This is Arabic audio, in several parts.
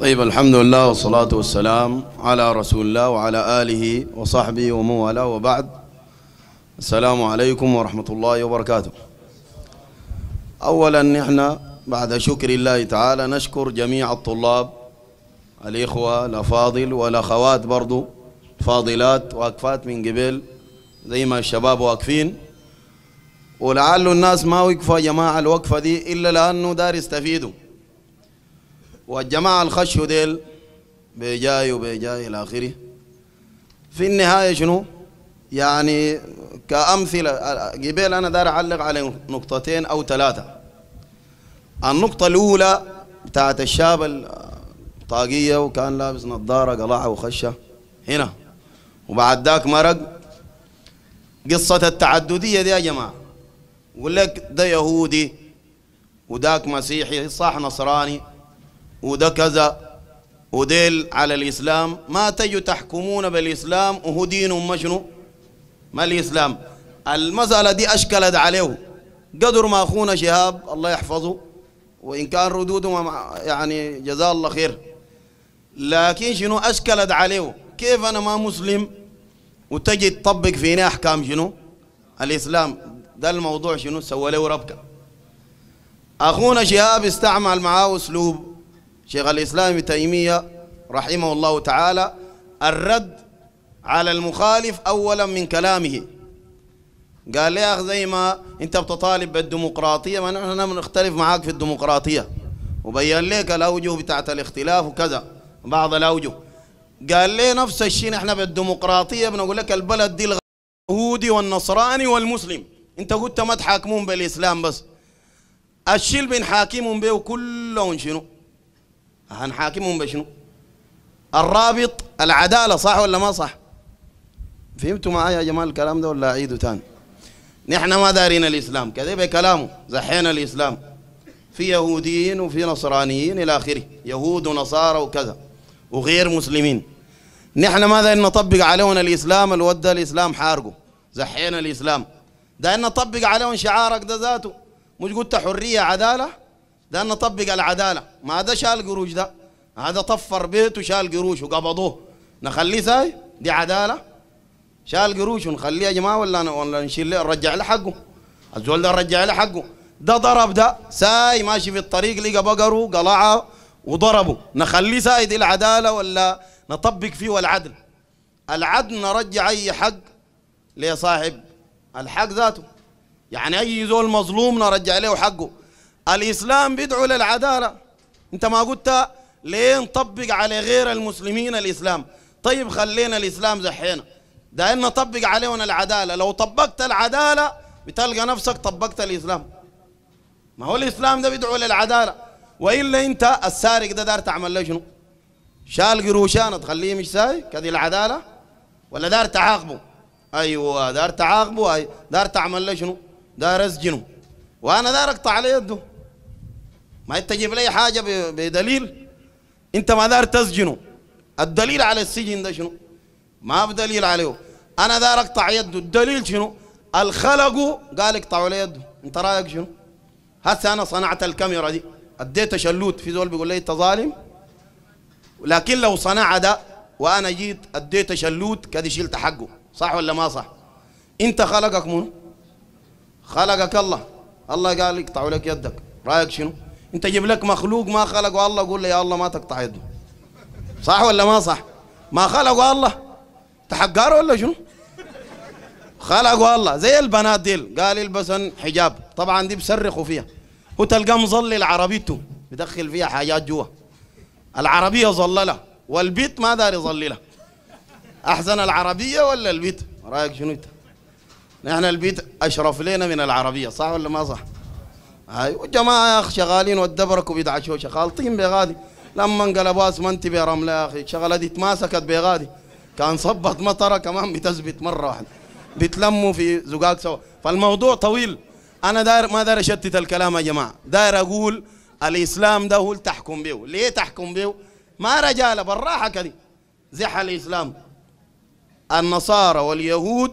طيب الحمد لله والصلاة والسلام على رسول الله وعلى آله وصحبه ومن وبعد السلام عليكم ورحمة الله وبركاته أولا نحن بعد شكر الله تعالى نشكر جميع الطلاب الإخوة الأفاضل والأخوات برضو فاضلات واقفات من قبل زي ما الشباب واقفين ولعل الناس ما وقفوا يا جماعة الوقفة دي إلا لأنه دار يستفيدوا والجماعة الخشوا ديل بيجاي وبيجاي إلى آخره في النهاية شنو يعني كأمثلة قبل أنا دار أعلق على نقطتين أو ثلاثة النقطة الأولى بتاعت الشاب الطاقية وكان لابس نظارة قلعة وخشة هنا وبعد ذاك مرق قصة التعددية دي يا جماعة يقول لك ده يهودي وذاك مسيحي صح نصراني وده كذا وديل على الإسلام ما تجوا تحكمون بالإسلام وهو دين ما شنو ما الإسلام المسألة دي أشكلت عليه قدر ما أخونا شهاب الله يحفظه وإن كان ردوده يعني جزاه الله خير لكن شنو أشكلت عليه كيف أنا ما مسلم وتجي تطبق فينا أحكام شنو الإسلام ده الموضوع شنو سوى له ربكه أخونا شهاب استعمل معاه أسلوب شيخ الإسلام ابن تيمية رحمه الله تعالى الرد على المخالف أولا من كلامه قال يا أخ زي ما أنت بتطالب بالديمقراطية ما نحن بنختلف معاك في الديمقراطية وبين لك الأوجه بتاعت الاختلاف وكذا بعض الأوجه قال لي نفس الشيء نحن بالديمقراطية بنقول لك البلد دي اليهودي والنصراني والمسلم أنت قلت ما تحاكمون بالإسلام بس الشيء اللي بنحاكمهم به كلهم شنو هنحاكمهم بشنو الرابط العداله صح ولا ما صح فهمتوا معايا يا جمال الكلام ده ولا اعيده تاني نحن ما دارين الاسلام كذا بكلامه زحينا الاسلام في يهوديين وفي نصرانيين الى اخره يهود ونصارى وكذا وغير مسلمين نحن ما إن نطبق عليهم الاسلام الود الاسلام حارقه زحينا الاسلام إن نطبق عليهم شعارك ده ذاته مش قلت حريه عداله ده نطبق العدالة ما ده شال قروش ده هذا طفر بيته شال قروش وقبضوه نخليه ساي دي عدالة شال قروش ونخليه يا جماعة ولا ولا نشيل نرجع له حقه الزول ده نرجع له حقه ده ضرب ده ساي ماشي في الطريق لقى بقره قلعه وضربه نخليه ساي دي العدالة ولا نطبق فيه العدل العدل نرجع أي حق لصاحب الحق ذاته يعني أي زول مظلوم نرجع له حقه الإسلام بيدعو للعدالة أنت ما قلت ليه نطبق على غير المسلمين الإسلام طيب خلينا الإسلام زحينا ده نطبق عليهم العدالة لو طبقت العدالة بتلقى نفسك طبقت الإسلام ما هو الإسلام ده بيدعو للعدالة وإلا أنت السارق ده دار تعمل له شنو شال قروشان تخليه مش ساي كذي العدالة ولا دار تعاقبه أيوة دار تعاقبه أي دار تعمل له شنو دار أسجنه وأنا دار أقطع عليه يده ما انت تجيب لي حاجه بدليل انت ما دار تسجنه الدليل على السجن ده شنو ما بدليل عليه انا دار اقطع يده الدليل شنو الخلق قال اقطعوا لي يده انت رايك شنو هسه انا صنعت الكاميرا دي اديتها شلوت في زول بيقول لي انت ظالم لكن لو صنع ده وانا جيت اديته شلوت كدي شلت حقه صح ولا ما صح انت خلقك منو خلقك الله الله قال اقطعوا لك يدك رايك شنو انت جيب لك مخلوق ما خلقه الله قول له يا الله ما تقطع يده صح ولا ما صح ما خلقه الله تحقاره ولا شنو خلقه الله زي البنات ديل قال البسن حجاب طبعا دي بصرخوا فيها هو تلقاه مظلل عربيته بدخل فيها حاجات جوا العربيه ظلله والبيت ما داري يظللها احسن العربيه ولا البيت رايك شنو انت نحن البيت اشرف لنا من العربيه صح ولا ما صح اي أيوة، وجماعه يا أخ شغالين والدبرك وبيدعشوا خالطين بغادي لما انقلبوا اسمنتي برمله يا اخي الشغله دي تماسكت بغادي كان صبت مطره كمان بتثبت مره واحده بتلموا في زقاق سوا فالموضوع طويل انا داير ما داير اشتت الكلام يا جماعه داير اقول الاسلام ده هو اللي تحكم به ليه تحكم به ما رجاله بالراحه كذي زح الاسلام النصارى واليهود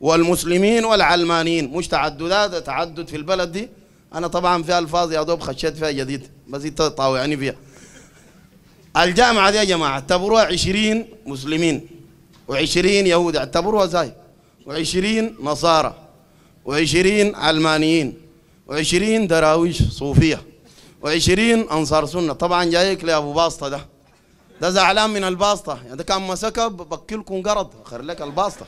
والمسلمين والعلمانيين مش تعددات تعدد في البلد دي انا طبعا في الفاظ يا دوب خشيت فيها جديد بس انت طاوعني فيها الجامعه دي يا جماعه اعتبروها 20 مسلمين و20 يهود اعتبروها زي و20 نصارى و20 علمانيين و20 دراويش صوفيه و20 انصار سنه طبعا جايك لابو باسطه ده ده زعلان من الباسطه يعني ده كان مسكه بكلكم قرض خير لك الباسطه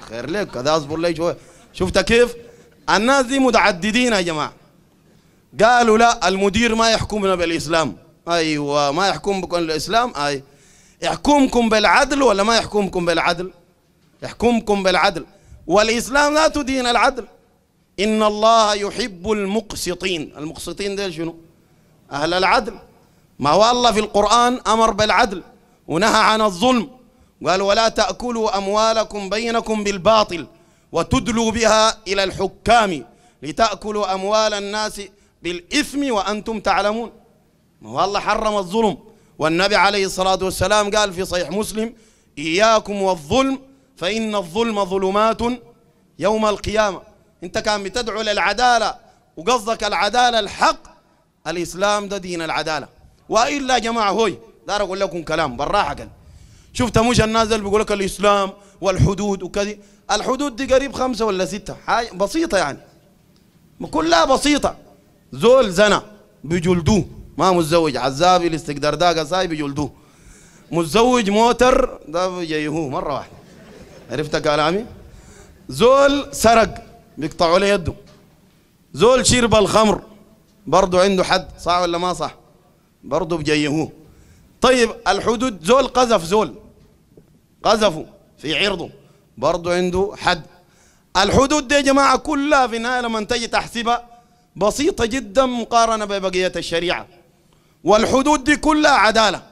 خير لك ده اصبر لي شويه شفت كيف الناس دي متعددين يا جماعة قالوا لا المدير ما يحكمنا بالإسلام أيوة ما يحكمكم بالاسلام أي يحكمكم بالعدل ولا ما يحكمكم بالعدل يحكمكم بالعدل والإسلام لا تدين العدل إن الله يحب المقسطين المقسطين ده شنو أهل العدل ما هو الله في القرآن أمر بالعدل ونهى عن الظلم قال ولا تأكلوا أموالكم بينكم بالباطل وتدلوا بها إلى الحكام لتأكلوا أموال الناس بالإثم وأنتم تعلمون ما هو الله حرم الظلم والنبي عليه الصلاة والسلام قال في صحيح مسلم إياكم والظلم فإن الظلم ظلمات يوم القيامة أنت كان بتدعو للعدالة وقصدك العدالة الحق الإسلام ده دين العدالة وإلا يا جماعة هوي دار أقول لكم كلام بالراحة قال شفت موش الناس اللي بيقول لك الاسلام والحدود وكذا الحدود دي قريب خمسه ولا سته حاجه بسيطه يعني كلها بسيطه زول زنا بيجلدوه ما متزوج عزابي الاستقدار ده قصاي بيجلدوه متزوج موتر ده بيجيهوه مره واحده عرفت كلامي؟ زول سرق بيقطعوا له يده زول شرب الخمر برضه عنده حد صح ولا ما صح؟ برضه بجيهوه طيب الحدود زول قذف زول قذفوا في عرضه برضه عنده حد الحدود دي يا جماعة كلها في النهاية لما تجي تحسبها بسيطة جدا مقارنة ببقية الشريعة والحدود دي كلها عدالة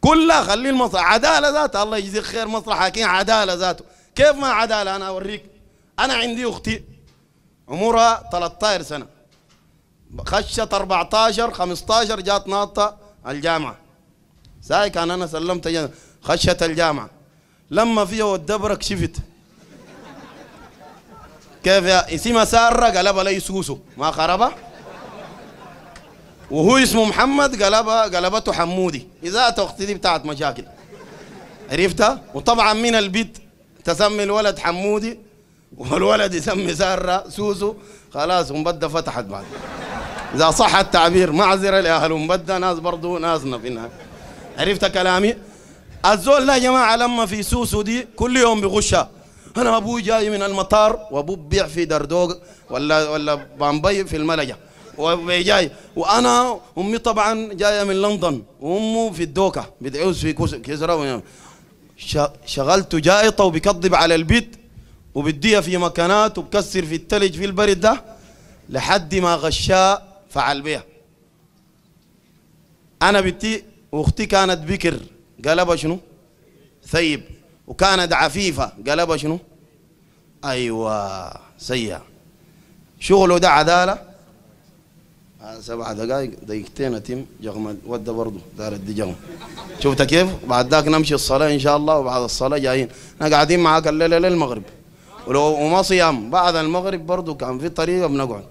كلها خلي المصلحة عدالة ذاته الله يجزيك خير مصلحة كين عدالة ذاته كيف ما عدالة أنا أوريك أنا عندي أختي عمرها 13 سنة خشت 14 15 جات ناطة الجامعة ساي كان أنا سلمت جنة. خشت الجامعة لما فيها ودبرك شفت كيف يا اسمها سارة قلبها لي سوسو ما خربها وهو اسمه محمد قلبها قلبته حمودي إذا أختي دي بتاعت مشاكل عرفتها وطبعا من البيت تسمي الولد حمودي والولد يسمي سارة سوسو خلاص ومبدة فتحت بعد إذا صح التعبير معذرة لأهل مبدة ناس برضو ناسنا في النهاية عرفت كلامي الزول ده يا جماعه لما في سوسو دي كل يوم بغشها انا ابوي جاي من المطار وابوه بيع في دردوق ولا ولا بامبي في الملجا وجاي وانا امي طبعا جايه من لندن وامه في الدوكه بتعوز في كسرى شغلته جائطه وبكذب على البيت وبديها في مكانات وبكسر في التلج في البرد ده لحد ما غشاه فعل بيها انا بنتي واختي كانت بكر قلبها شنو ثيب وكانت عفيفة قلبها شنو أيوة سيئة شغله ده عدالة سبع دقائق دقيقتين أتم جغمة ودى برضه دار دي جغمة شفت كيف بعد ذاك نمشي الصلاة إن شاء الله وبعد الصلاة جايين احنا قاعدين معاك الليلة للمغرب ولو وما صيام بعد المغرب برضه كان في طريقة بنقعد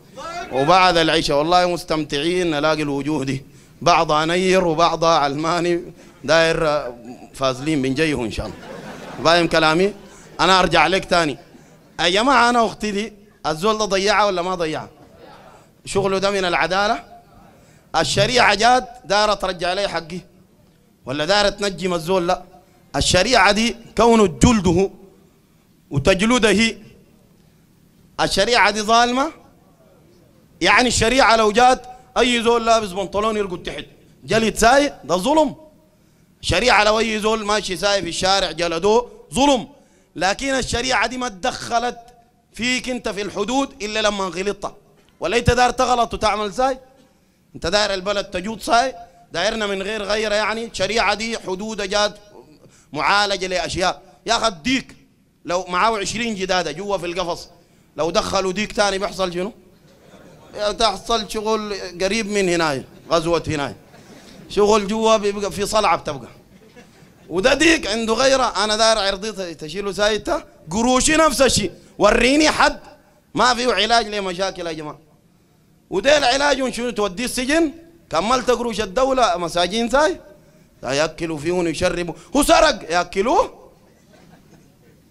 وبعد العشاء والله مستمتعين نلاقي الوجوه دي بعضها نير وبعضها علماني داير فازلين من جيه ان شاء الله فاهم كلامي انا ارجع لك تاني يا جماعه انا اختي دي الزول ده ضيعها ولا ما ضيعها شغله ده من العداله الشريعه جات دايره ترجع لي حقي ولا دايره تنجم الزول لا الشريعه دي كونه جلده وتجلده الشريعه دي ظالمه يعني الشريعه لو جات اي زول لابس بنطلون يلقوا تحت جلد سايق ده ظلم شريعة لو أي زول ماشي ساي في الشارع جلدوه ظلم لكن الشريعة دي ما تدخلت فيك أنت في الحدود إلا لما غلطت ولا أنت دار تغلط وتعمل ساي أنت داير البلد تجود ساي دايرنا من غير غيره يعني الشريعة دي حدود جات معالجة لأشياء يا أخي الديك لو معاه 20 جدادة جوا في القفص لو دخلوا ديك تاني بيحصل شنو؟ تحصل شغل قريب من هنا غزوة هنا شغل جوا بيبقى في صلعه بتبقى وده ديك عنده غيره انا داير عرضي تشيله سايته قروشي نفس الشيء وريني حد ما فيه علاج لمشاكل يا جماعه وده العلاج شنو توديه السجن كملت قروش الدوله مساجين ساي ياكلوا فيهم يشربوا هو سرق ياكلوه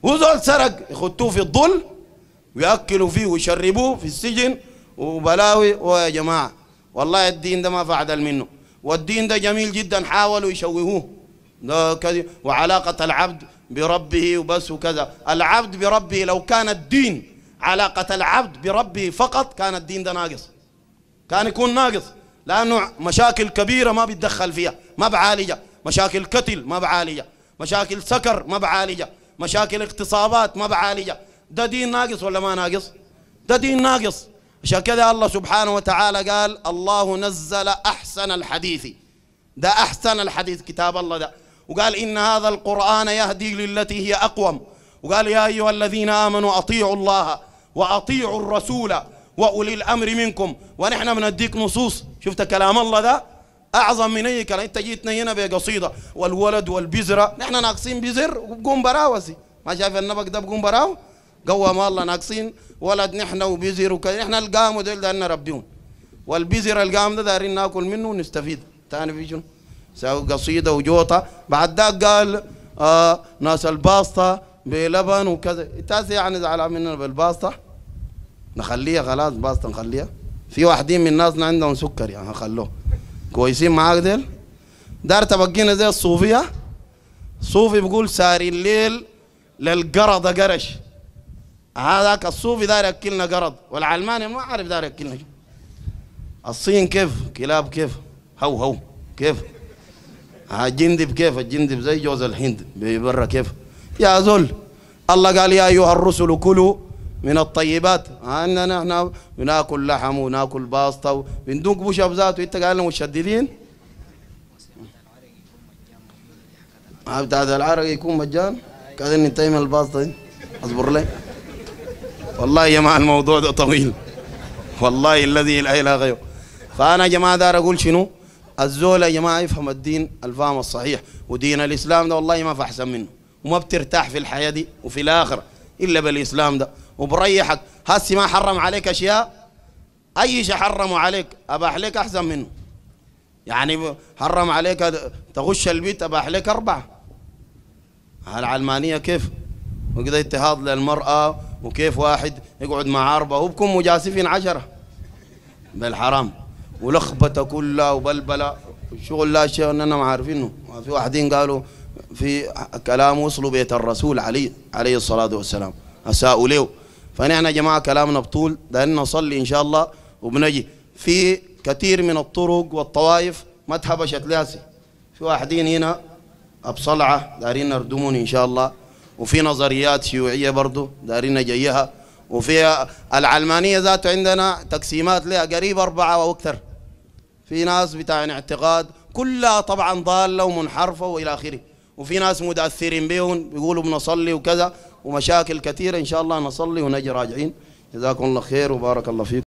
هو زول سرق يخطوه في الظل وياكلوا فيه ويشربوه في السجن وبلاوي ويا جماعه والله الدين ده ما فعدل منه والدين ده جميل جدا حاولوا يشوهوه ده كذا وعلاقة العبد بربه وبس وكذا العبد بربه لو كان الدين علاقة العبد بربه فقط كان الدين ده ناقص كان يكون ناقص لأنه مشاكل كبيرة ما بيتدخل فيها ما بعالجها مشاكل كتل ما بعالجها مشاكل سكر ما بعالجها مشاكل اغتصابات ما بعالجها ده دين ناقص ولا ما ناقص ده دين ناقص عشان كده الله سبحانه وتعالى قال الله نزل أحسن الحديث ده أحسن الحديث كتاب الله ده وقال إن هذا القرآن يهدي للتي هي أقوم وقال يا أيها الذين آمنوا أطيعوا الله وأطيعوا الرسول وأولي الأمر منكم ونحن بنديك نصوص شفت كلام الله ده أعظم من أي كلام أنت جيتنا هنا بقصيدة والولد والبزرة نحن ناقصين بزر وبقوم براوسي ما شايف النبق ده بقوم براوسي قوة ما الله ناقصين ولد نحن وبيزر وكذا نحن القام دول دارنا نربيهم والبيزر القام ده دارين ناكل منه ونستفيد تاني في شنو سوى قصيدة وجوطة بعد ذاك قال آه ناس الباسطة بلبن وكذا تاسي يعني زعلان مننا بالباسطة نخليها خلاص باسطة نخليها في واحدين من الناس عندهم سكر يعني خلوه كويسين معاك ديل دار تبقينا زي الصوفية صوفي بيقول ساري الليل للقرضة قرش هذاك الصوفي داير ياكلنا قرض والعلماني ما عارف داير ياكلنا الصين كيف كلاب كيف هو هو كيف الجندب كيف الجندب زي جوز الهند برا كيف يا زول الله قال يا ايها الرسل كلوا من الطيبات اننا احنا بناكل لحم وناكل باسطه من بوش ابزات وانت قال لهم مشددين هذا العرق يكون مجان كذا انت الباسطه اصبر لي والله يا جماعه الموضوع ده طويل والله الذي لا اله غيره فانا يا جماعه دار اقول شنو الزول يا جماعه يفهم الدين الفهم الصحيح ودين الاسلام ده والله ما في احسن منه وما بترتاح في الحياه دي وفي الاخره الا بالاسلام ده وبريحك هسي ما حرم عليك اشياء اي شيء حرموا عليك اباح لك احسن منه يعني حرم عليك تغش البيت اباح لك اربعه العلمانيه كيف وكذا اضطهاد للمراه وكيف واحد يقعد مع أربعة وبكم مجاسفين عشرة بالحرام ولخبطة كلها وبلبلة شغل لا شيء أننا ما عارفينه في واحدين قالوا في كلام وصلوا بيت الرسول علي عليه الصلاة والسلام أساءوا له فنحن يا جماعة كلامنا بطول لأن نصلي إن شاء الله وبنجي في كثير من الطرق والطوائف ما تهبشت لاسي في واحدين هنا أبصلعة دارين نردمون إن شاء الله وفي نظريات شيوعية برضه دارينا جايها وفي العلمانية ذات عندنا تقسيمات لها قريب أربعة أو أكثر في ناس بتاع اعتقاد كلها طبعا ضالة ومنحرفة وإلى آخره وفي ناس متأثرين بهم بيقولوا بنصلي وكذا ومشاكل كثيرة إن شاء الله نصلي ونجي راجعين جزاكم الله خير وبارك الله فيكم